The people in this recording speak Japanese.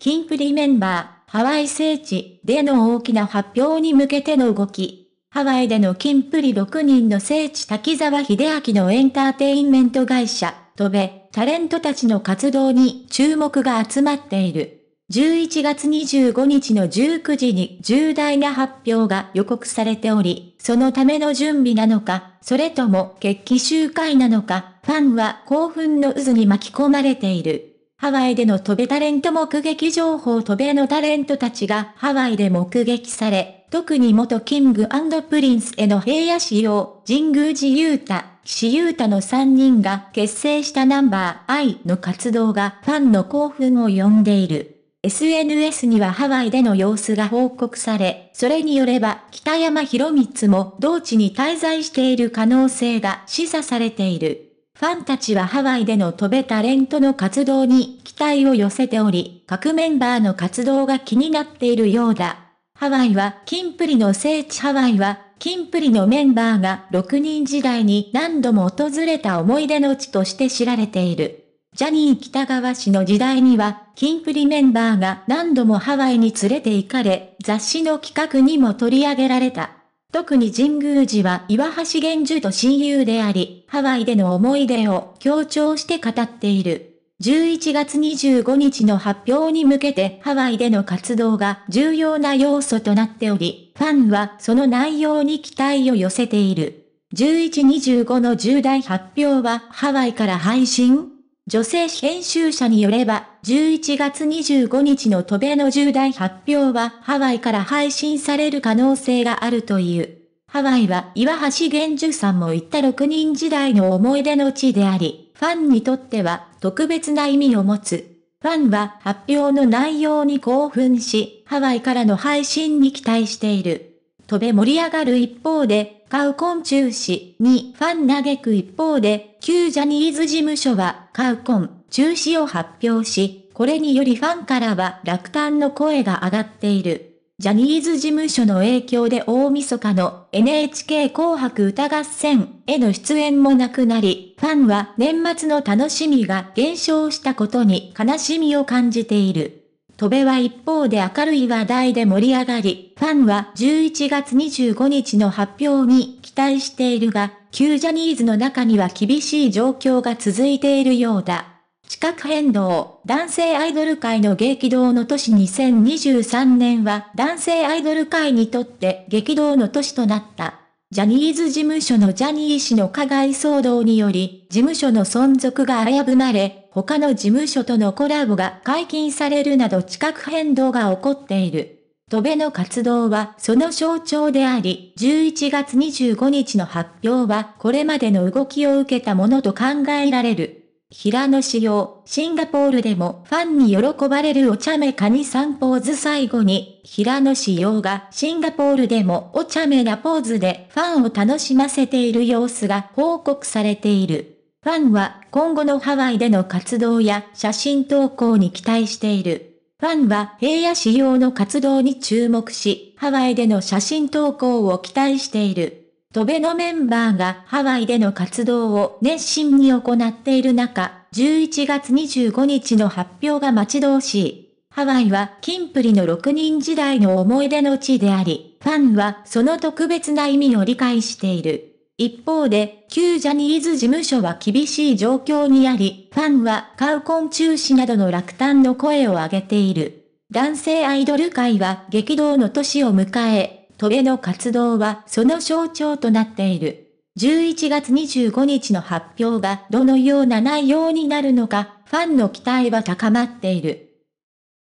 キンプリメンバー、ハワイ聖地での大きな発表に向けての動き。ハワイでのキンプリ6人の聖地滝沢秀明のエンターテインメント会社、飛べ、タレントたちの活動に注目が集まっている。11月25日の19時に重大な発表が予告されており、そのための準備なのか、それとも決起集会なのか、ファンは興奮の渦に巻き込まれている。ハワイでの飛べタレント目撃情報飛べのタレントたちがハワイで目撃され、特に元キングプリンスへの平野仕様、神宮寺雄太、岸優太の3人が結成したナンバー愛の活動がファンの興奮を呼んでいる。SNS にはハワイでの様子が報告され、それによれば北山博光も同地に滞在している可能性が示唆されている。ファンたちはハワイでの飛べタレントの活動に期待を寄せており、各メンバーの活動が気になっているようだ。ハワイは、キンプリの聖地ハワイは、キンプリのメンバーが6人時代に何度も訪れた思い出の地として知られている。ジャニー北川氏の時代には、キンプリメンバーが何度もハワイに連れて行かれ、雑誌の企画にも取り上げられた。特に神宮寺は岩橋玄樹と親友であり、ハワイでの思い出を強調して語っている。11月25日の発表に向けてハワイでの活動が重要な要素となっており、ファンはその内容に期待を寄せている。1125の重大発表はハワイから配信女性編集者によれば、11月25日の渡米の重大発表はハワイから配信される可能性があるという。ハワイは岩橋玄樹さんも言った6人時代の思い出の地であり、ファンにとっては特別な意味を持つ。ファンは発表の内容に興奮し、ハワイからの配信に期待している。飛べ盛り上がる一方で、カウコン中止にファン嘆く一方で、旧ジャニーズ事務所はカウコン中止を発表し、これによりファンからは落胆の声が上がっている。ジャニーズ事務所の影響で大晦日の NHK 紅白歌合戦への出演もなくなり、ファンは年末の楽しみが減少したことに悲しみを感じている。戸部は一方で明るい話題で盛り上がり、ファンは11月25日の発表に期待しているが、旧ジャニーズの中には厳しい状況が続いているようだ。地殻変動、男性アイドル界の激動の年2023年は男性アイドル界にとって激動の年となった。ジャニーズ事務所のジャニー氏の加害騒動により、事務所の存続が危ぶまれ、他の事務所とのコラボが解禁されるなど地殻変動が起こっている。戸辺の活動はその象徴であり、11月25日の発表はこれまでの動きを受けたものと考えられる。平野紫耀、シンガポールでもファンに喜ばれるお茶目カニさんポーズ最後に、平野紫耀がシンガポールでもお茶目なポーズでファンを楽しませている様子が報告されている。ファンは今後のハワイでの活動や写真投稿に期待している。ファンは平野紫耀の活動に注目し、ハワイでの写真投稿を期待している。トベのメンバーがハワイでの活動を熱心に行っている中、11月25日の発表が待ち遠しい。ハワイはキンプリの6人時代の思い出の地であり、ファンはその特別な意味を理解している。一方で、旧ジャニーズ事務所は厳しい状況にあり、ファンはカウコン中止などの落胆の声を上げている。男性アイドル界は激動の年を迎え、戸への活動はその象徴となっている。11月25日の発表がどのような内容になるのか、ファンの期待は高まっている。